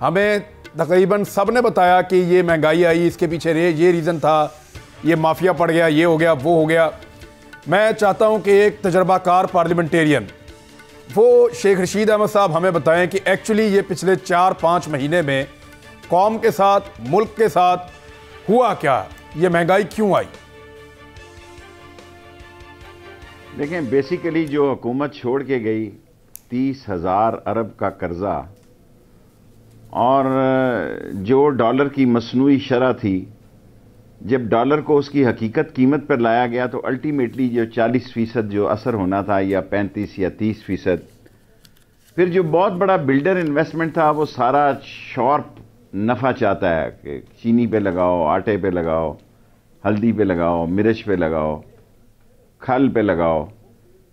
हमें तकरीबन सब ने बताया कि ये महंगाई आई इसके पीछे रे ये रीज़न था ये माफिया पड़ गया ये हो गया वो हो गया मैं चाहता हूँ कि एक तजर्बाकार पार्लियामेंटेरियन वो शेख रशीद अहमद साहब हमें बताएं कि एक्चुअली ये पिछले चार पाँच महीने में कौम के साथ मुल्क के साथ हुआ क्या ये महंगाई क्यों आई देखें बेसिकली जो हुकूमत छोड़ के गई तीस हज़ार अरब का कर्ज़ा और जो डॉलर की मसनू शरह थी जब डॉलर को उसकी हकीकत कीमत पर लाया गया तो अल्टीमेटली जो 40 फ़ीसद जो असर होना था या 35 या 30 फ़ीसद फिर जो बहुत बड़ा बिल्डर इन्वेस्टमेंट था वो सारा शॉर्प नफ़ा चाहता है कि चीनी पे लगाओ आटे पे लगाओ हल्दी पे लगाओ मिर्च पे लगाओ खल पे लगाओ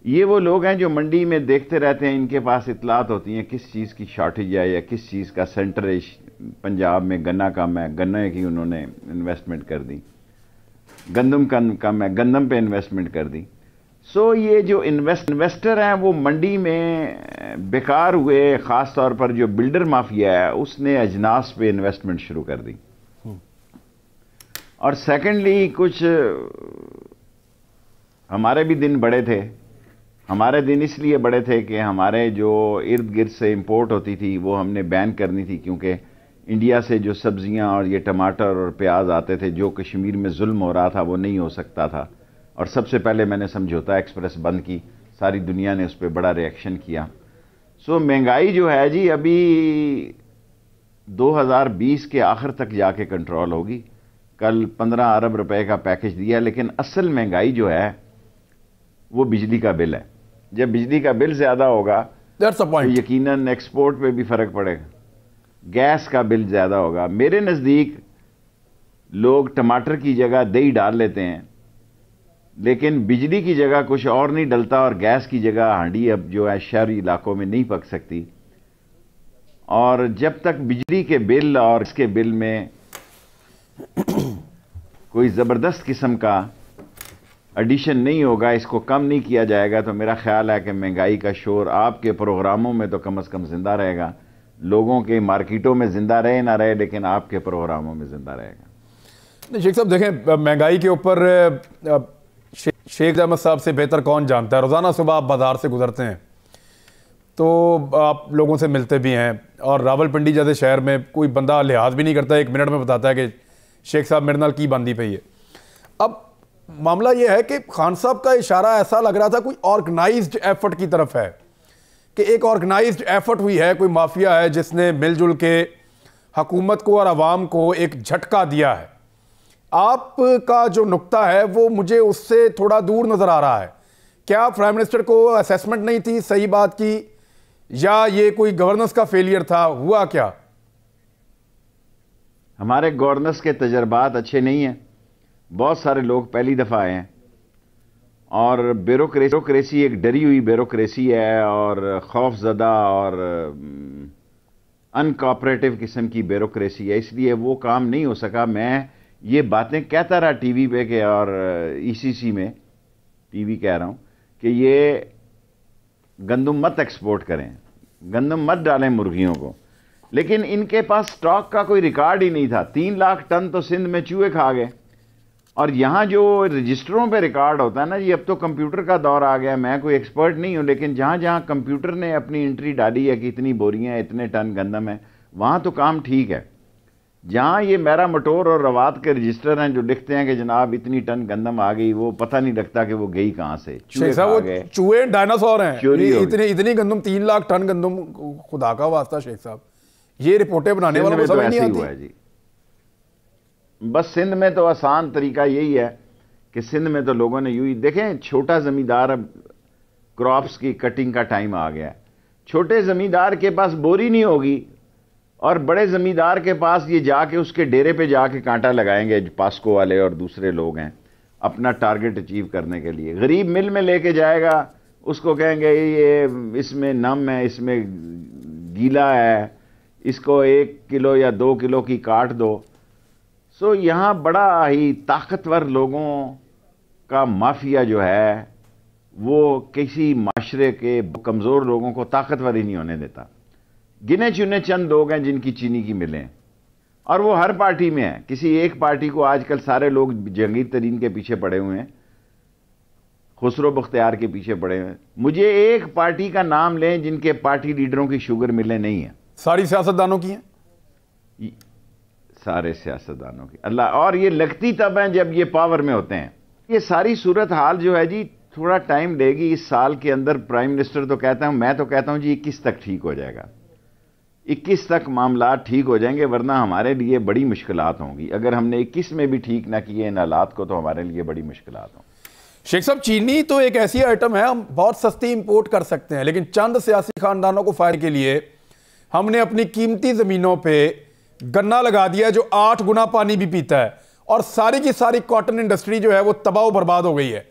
ये वो लोग हैं जो मंडी में देखते रहते हैं इनके पास इतलात होती हैं किस चीज़ की शॉर्टेज है या किस चीज़ का सेंटर पंजाब में गन्ना कम है गन्ने की उन्होंने इन्वेस्टमेंट कर दी गंदम कम है गंदम पे इन्वेस्टमेंट कर दी सो so, ये जो इन्वेस्ट इन्वेस्टर हैं वो मंडी में बेकार हुए ख़ास तौर पर जो बिल्डर माफिया है उसने अजनास पे इन्वेस्टमेंट शुरू कर दी हम्म। और सेकेंडली कुछ हमारे भी दिन बड़े थे हमारे दिन इसलिए बड़े थे कि हमारे जो इर्द गिर्द से इम्पोर्ट होती थी वो हमने बैन करनी थी क्योंकि इंडिया से जो सब्जियां और ये टमाटर और प्याज आते थे जो कश्मीर में जुल्म हो रहा था वो नहीं हो सकता था और सबसे पहले मैंने समझौता एक्सप्रेस बंद की सारी दुनिया ने उस पर बड़ा रिएक्शन किया सो महंगाई जो है जी अभी 2020 के आखिर तक जाके कंट्रोल होगी कल 15 अरब रुपए का पैकेज दिया लेकिन असल महंगाई जो है वो बिजली का बिल है जब बिजली का बिल ज्यादा होगा तो यकीनन एक्सपोर्ट पे भी फर्क पड़ेगा गैस का बिल ज्यादा होगा मेरे नजदीक लोग टमाटर की जगह दही डाल लेते हैं लेकिन बिजली की जगह कुछ और नहीं डलता और गैस की जगह हांडी अब जो है शहरी इलाकों में नहीं पक सकती और जब तक बिजली के बिल और इसके बिल में कोई ज़बरदस्त किस्म का एडिशन नहीं होगा इसको कम नहीं किया जाएगा तो मेरा ख्याल है कि महंगाई का शोर आपके प्रोग्रामों में तो कम अज़ कम ज़िंदा रहेगा लोगों के मार्केटों में ज़िंदा रहे ना रहे लेकिन आपके प्रोग्रामों में ज़िंदा रहेगा शेख साहब देखें महंगाई के ऊपर शेख अहमद साहब से बेहतर कौन जानता है रोज़ाना सुबह आप बाज़ार से गुजरते हैं तो आप लोगों से मिलते भी हैं और रावलपिंडी जैसे शहर में कोई बंदा लिहाज भी नहीं करता एक मिनट में बताता है कि शेख साहब मेरे नाल की बांधी पी है अब मामला यह है कि खान साहब का इशारा ऐसा लग रहा था कोई ऑर्गेनाइज्ड एफर्ट की तरफ है कि एक ऑर्गेनाइज्ड एफर्ट हुई है कोई माफिया है जिसने मिलजुल के हकूमत को और आवाम को एक झटका दिया है आपका जो नुकता है वो मुझे उससे थोड़ा दूर नज़र आ रहा है क्या प्राइम मिनिस्टर को असेसमेंट नहीं थी सही बात की या ये कोई गवर्नेंस का फेलियर था हुआ क्या हमारे गवर्नेंस के तजर्बात अच्छे नहीं हैं बहुत सारे लोग पहली दफ़ा आए हैं और ब्यूरोसी एक डरी हुई ब्यूरोसी है और खौफजदा और अनकॉपरेटिव किस्म की ब्यूरोसी है इसलिए वो काम नहीं हो सका मैं ये बातें कहता रहा टीवी पे के और ईसीसी e में टीवी कह रहा हूँ कि ये गंदम मत एक्सपोर्ट करें गंदम मत डालें मुर्गियों को लेकिन इनके पास स्टॉक का कोई रिकॉर्ड ही नहीं था तीन लाख टन तो सिंध में चूहे खा गए और यहाँ जो रजिस्टरों पे रिकॉर्ड होता है ना जी अब तो कंप्यूटर का दौर आ गया मैं कोई एक्सपर्ट नहीं हूँ लेकिन जहाँ जहाँ कंप्यूटर ने अपनी एंट्री डाली है कि इतनी बोरियाँ इतने टन गंदम है वहाँ तो काम ठीक है जहाँ ये मेरा मटोर और रवात के रजिस्टर हैं जो लिखते हैं कि जनाब इतनी टन गंदम आ गई वो पता नहीं लगता कि वो गई कहाँ से चूहे डायनासोर हैं इतनी इतनी गंदम तीन लाख टन गंदम खुदा का वास्ता शेख साहब ये रिपोर्टें बनाने वाले तो हुआ है जी बस सिंध में तो आसान तरीका यही है कि सिंध में तो लोगों ने यू ही देखें छोटा ज़मींदार अब क्रॉप्स की कटिंग का टाइम आ गया है छोटे ज़मींदार के पास बोरी नहीं होगी और बड़े ज़मींदार के पास ये जाके उसके डेरे पे जाके कांटा लगाएंगे पास्को वाले और दूसरे लोग हैं अपना टारगेट अचीव करने के लिए गरीब मिल में लेके जाएगा उसको कहेंगे ये इसमें नम है इसमें गीला है इसको एक किलो या दो किलो की काट दो सो यहाँ बड़ा ही ताकतवर लोगों का माफिया जो है वो किसी माशरे के कमज़ोर लोगों को ताकतवर ही नहीं होने देता गिने चुने चंद लोग हैं जिनकी चीनी की मिलें और वो हर पार्टी में है किसी एक पार्टी को आजकल सारे लोग जंगीर तरीन के पीछे पड़े हुए हैं खुसरो बख्तियार के पीछे पड़े हुए हैं मुझे एक पार्टी का नाम लें जिनके पार्टी लीडरों की शुगर मिलें नहीं है सारी सियासतदानों की हैं सारे सियासतदानों की अल्लाह और ये लगती तब हैं जब ये पावर में होते हैं ये सारी सूरत हाल जो है जी थोड़ा टाइम लेगी इस साल के अंदर प्राइम मिनिस्टर तो कहता हूँ मैं तो कहता हूँ जी इक्कीस तक ठीक हो जाएगा इक्कीस तक मामला ठीक हो जाएंगे वरना हमारे लिए बड़ी मुश्किल होंगी अगर हमने इक्कीस में भी ठीक ना किए इन हालात को तो हमारे लिए बड़ी मुश्किल होंगी शेख साहब चीनी तो एक ऐसी आइटम है हम बहुत सस्ती इंपोर्ट कर सकते हैं लेकिन चंद सियासी खानदानों को फायर के लिए हमने अपनी कीमती ज़मीनों पर गन्ना लगा दिया जो आठ गुना पानी भी पीता है और सारी की सारी कॉटन इंडस्ट्री जो है वो तबाह बर्बाद हो गई है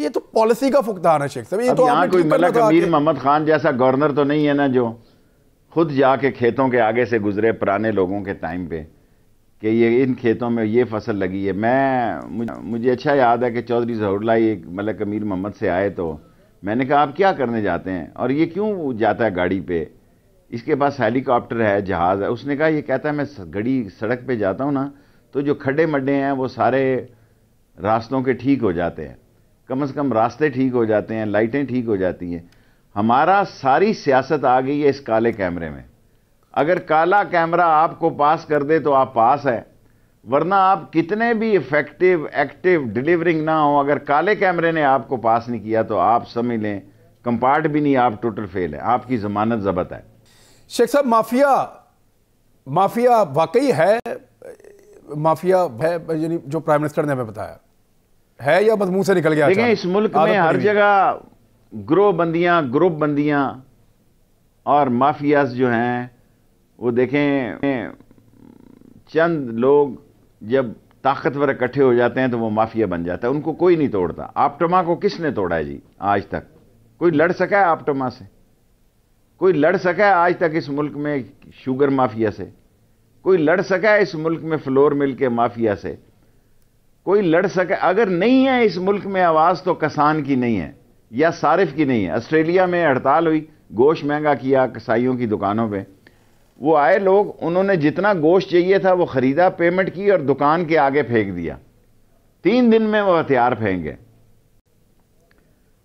ये तो पॉलिसी का फुकदान है शेख साहब ये तो यहाँ कोई मलक मतलब अमीर मोहम्मद खान जैसा गवर्नर तो नहीं है ना जो खुद जाके खेतों के आगे से गुजरे पुराने लोगों के टाइम पे कि ये इन खेतों में ये फसल लगी है मैं मुझे अच्छा याद है कि चौधरी जहरलाई एक मलक मतलब अमीर मोहम्मद से आए तो मैंने कहा आप क्या करने जाते हैं और ये क्यों जाता है गाड़ी पे इसके पास हेलीकॉप्टर है जहाज़ है उसने कहा ये कहता है मैं गड़ी सड़क पे जाता हूँ ना तो जो खड्डे मड्डे हैं वो सारे रास्तों के ठीक हो जाते हैं कम से कम रास्ते ठीक हो जाते हैं लाइटें ठीक हो जाती हैं हमारा सारी सियासत आ गई है इस काले कैमरे में अगर काला कैमरा आपको पास कर दे तो आप पास है वरना आप कितने भी इफ़ेक्टिव एक्टिव डिलीवरिंग ना हो अगर काले कैमरे ने आपको पास नहीं किया तो आप समझ लें कंपार्ट भी नहीं आप टोटल फेल है आपकी ज़मानत ज़बत है शेख साहब माफिया माफिया वाकई है माफिया है यानी जो प्राइम मिनिस्टर ने हमें बताया है या बस मुंह से निकल गया देखें इस मुल्क में हर जगह ग्रोह बंदियां ग्रुप बंदियां और माफियाज जो हैं वो देखें चंद लोग जब ताकतवर इकट्ठे हो जाते हैं तो वो माफिया बन जाता है उनको कोई नहीं तोड़ता आपटमा को किसने तोड़ा है जी आज तक कोई लड़ सका है आपटमा से कोई लड़ सका है आज तक इस मुल्क में शुगर माफिया से कोई लड़ सका है इस मुल्क में फ्लोर मिल के माफिया से कोई लड़ सका अगर नहीं है इस मुल्क में आवाज़ तो कसान की नहीं है या सारिफ की नहीं है ऑस्ट्रेलिया में हड़ताल हुई गोश्त महंगा किया कसाईयों की दुकानों पे वो आए लोग उन्होंने जितना गोश्त चाहिए था वो ख़रीदा पेमेंट की और दुकान के आगे फेंक दिया तीन दिन में वो हथियार फेंक गए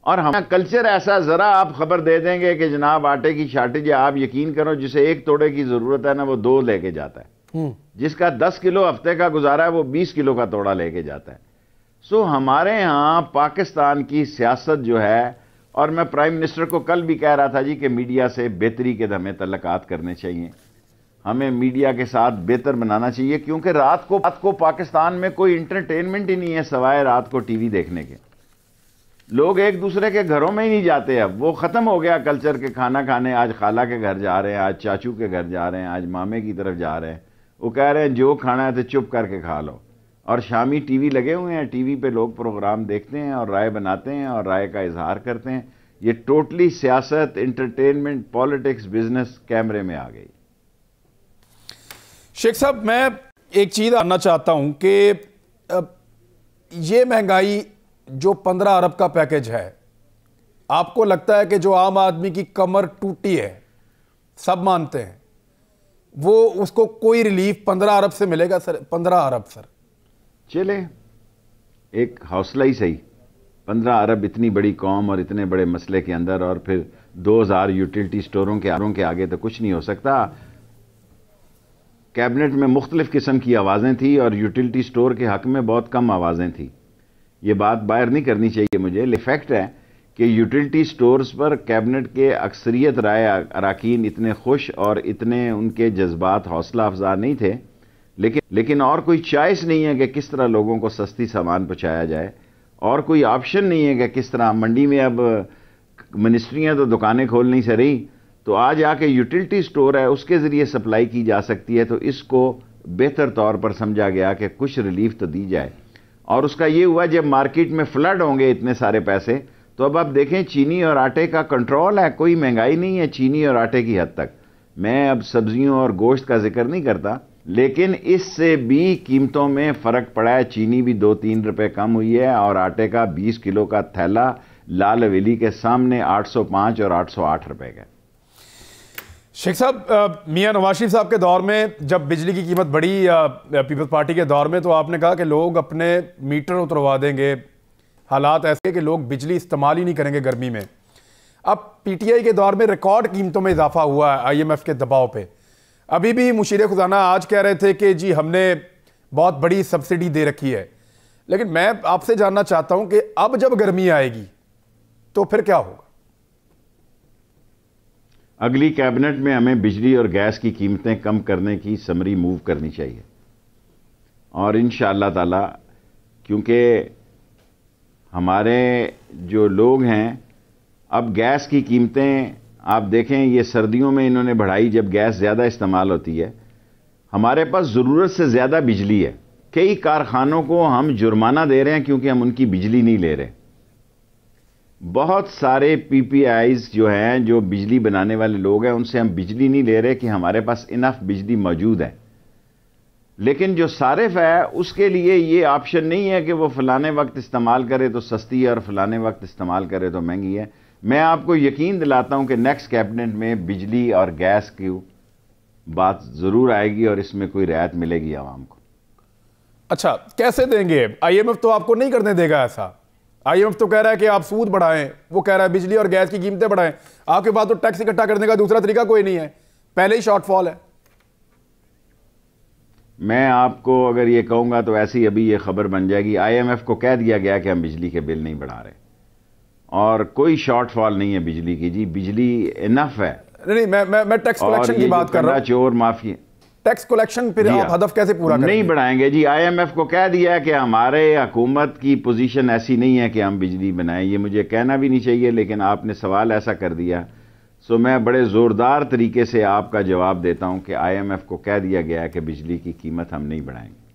और हम कल्चर ऐसा ज़रा आप खबर दे देंगे कि जनाब आटे की शार्टेज आप यकीन करो जिसे एक तोड़े की ज़रूरत है ना वो दो लेके जाता है हम्म। जिसका दस किलो हफ्ते का गुजारा है वो बीस किलो का तोड़ा लेके जाता है सो हमारे यहाँ पाकिस्तान की सियासत जो है और मैं प्राइम मिनिस्टर को कल भी कह रहा था जी कि मीडिया से बेहतरी के हमें तलक़ात करने चाहिए हमें मीडिया के साथ बेहतर बनाना चाहिए क्योंकि रात को रात को पाकिस्तान में कोई इंटरटेनमेंट ही नहीं है सवाए रात को टीवी देखने के लोग एक दूसरे के घरों में ही नहीं जाते अब वो ख़त्म हो गया कल्चर के खाना खाने आज खाला के घर जा रहे हैं आज चाचू के घर जा रहे हैं आज मामे की तरफ जा रहे हैं वो कह रहे हैं जो खाना है तो चुप करके खा लो और शामी टीवी लगे हुए हैं टीवी पे लोग प्रोग्राम देखते हैं और राय बनाते हैं और राय का इजहार करते हैं ये टोटली सियासत इंटरटेनमेंट पॉलिटिक्स बिजनेस कैमरे में आ गई शेख साहब मैं एक चीज़ आना चाहता हूँ कि ये महंगाई जो पंद्रह अरब का पैकेज है आपको लगता है कि जो आम आदमी की कमर टूटी है सब मानते हैं वो उसको कोई रिलीफ पंद्रह अरब से मिलेगा सर पंद्रह अरब सर चले एक हौसला ही सही पंद्रह अरब इतनी बड़ी कौम और इतने बड़े मसले के अंदर और फिर दो हज़ार यूटिलिटी स्टोरों के आरों के आगे तो कुछ नहीं हो सकता कैबिनेट में मुख्तलिफ किस्म की आवाज़ें थी और यूटिलिटी स्टोर के हक में बहुत कम आवाज़ें थी ये बात बाहर नहीं करनी चाहिए मुझे फैक्ट है कि यूटिलिटी स्टोर्स पर कैबिनेट के अक्सरियत राय अरकान इतने खुश और इतने उनके जज्बात हौसला अफजा नहीं थे लेकिन लेकिन और कोई चॉइस नहीं है कि किस तरह लोगों को सस्ती सामान पहुँचाया जाए और कोई ऑप्शन नहीं है कि किस तरह मंडी में अब मिनिस्ट्रियाँ तो दुकानें नहीं से रही तो आज आके यूटिलिटी स्टोर है उसके ज़रिए सप्लाई की जा सकती है तो इसको बेहतर तौर पर समझा गया कि कुछ रिलीफ तो दी जाए और उसका ये हुआ जब मार्केट में फ्लड होंगे इतने सारे पैसे तो अब आप देखें चीनी और आटे का कंट्रोल है कोई महंगाई नहीं है चीनी और आटे की हद तक मैं अब सब्जियों और गोश्त का जिक्र नहीं करता लेकिन इससे भी कीमतों में फ़र्क पड़ा है चीनी भी दो तीन रुपए कम हुई है और आटे का 20 किलो का थैला लाल हवेली के सामने 805 और 808 रुपए का शेख साहब मियाँ नवाज शरीफ साहब के दौर में जब बिजली की कीमत बढ़ी पीपल्स पार्टी के दौर में तो आपने कहा कि लोग अपने मीटर उतरवा देंगे हालात ऐसे कि लोग बिजली इस्तेमाल ही नहीं करेंगे गर्मी में अब पीटीआई के दौर में रिकॉर्ड कीमतों में इजाफा हुआ है आईएमएफ के दबाव पे अभी भी मुशीर खुजाना आज कह रहे थे कि जी हमने बहुत बड़ी सब्सिडी दे रखी है लेकिन मैं आपसे जानना चाहता हूँ कि अब जब गर्मी आएगी तो फिर क्या होगा अगली कैबिनेट में हमें बिजली और गैस की कीमतें कम करने की समरी मूव करनी चाहिए और इन ताला क्योंकि हमारे जो लोग हैं अब गैस की कीमतें आप देखें ये सर्दियों में इन्होंने बढ़ाई जब गैस ज़्यादा इस्तेमाल होती है हमारे पास ज़रूरत से ज़्यादा बिजली है कई कारखानों को हम जुर्माना दे रहे हैं क्योंकि हम उनकी बिजली नहीं ले रहे बहुत सारे पीपीआईज जो हैं जो बिजली बनाने वाले लोग हैं उनसे हम बिजली नहीं ले रहे कि हमारे पास इनफ बिजली मौजूद है लेकिन जो सारिफ है उसके लिए ये ऑप्शन नहीं है कि वो फलाने वक्त इस्तेमाल करे तो सस्ती है और फलाने वक्त इस्तेमाल करे तो महंगी है मैं आपको यकीन दिलाता हूं कि नेक्स्ट कैबिनेट में बिजली और गैस की बात ज़रूर आएगी और इसमें कोई रियायत मिलेगी आवाम को अच्छा कैसे देंगे आईएमएफ तो आपको नहीं करने देगा ऐसा आईएमएफ तो कह रहा है कि आप सूद बढ़ाएं वो कह रहा है बिजली और गैस की कीमतें बढ़ाएं आपके पास तो टैक्स इकट्ठा करने का दूसरा तरीका कोई नहीं है पहले ही शॉर्टफॉल है मैं आपको अगर ये कहूंगा तो ऐसी अभी ये खबर बन जाएगी आईएमएफ को कह दिया गया कि हम बिजली के बिल नहीं बढ़ा रहे और कोई शॉर्टफॉल नहीं है बिजली की जी बिजली इनफ है नहीं मैं मैं मैं टैक्स कलेक्शन की बात कर रहा हूं चोर माफी टैक्स कलेक्शन पर आप हाँ। हदफ कैसे पूरा नहीं बढ़ाएंगे जी आईएमएफ को कह दिया है कि हमारे हकूमत की पोजीशन ऐसी नहीं है कि हम बिजली बनाएं ये मुझे कहना भी नहीं चाहिए लेकिन आपने सवाल ऐसा कर दिया सो मैं बड़े ज़ोरदार तरीके से आपका जवाब देता हूँ कि आईएमएफ को कह दिया गया है कि बिजली की कीमत हम नहीं बढ़ाएंगे